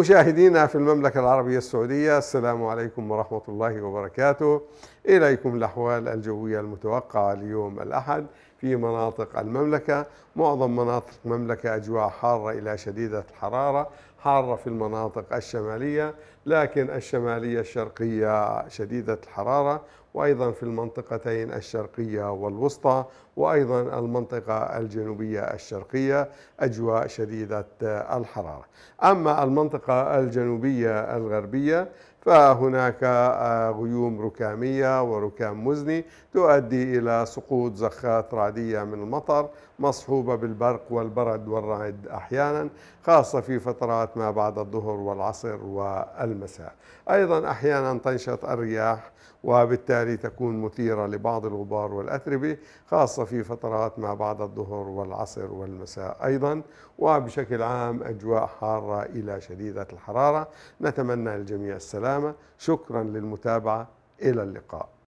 مشاهدينا في المملكة العربية السعودية السلام عليكم ورحمة الله وبركاته إليكم الأحوال الجوية المتوقعة ليوم الأحد في مناطق المملكة معظم مناطق المملكة أجواء حارة إلى شديدة الحرارة حارة في المناطق الشمالية لكن الشمالية الشرقية شديدة الحرارة وأيضا في المنطقتين الشرقية والوسطى وأيضا المنطقة الجنوبية الشرقية أجواء شديدة الحرارة أما المنطقة الجنوبية الغربية فهناك آه، غيوم ركامية وركام مزني تؤدي إلى سقوط زخات رعدية من المطر مصحوبة بالبرق والبرد والرعد أحيانا خاصة في فترات ما بعد الظهر والعصر والمساء أيضا أحيانا تنشط الرياح وبالتالي تكون مثيرة لبعض الغبار والأتربة خاصة في فترات ما بعد الظهر والعصر والمساء أيضا وبشكل عام أجواء حارة إلى شديدة الحرارة نتمنى الجميع السلام أسامة شكرا للمتابعة إلى اللقاء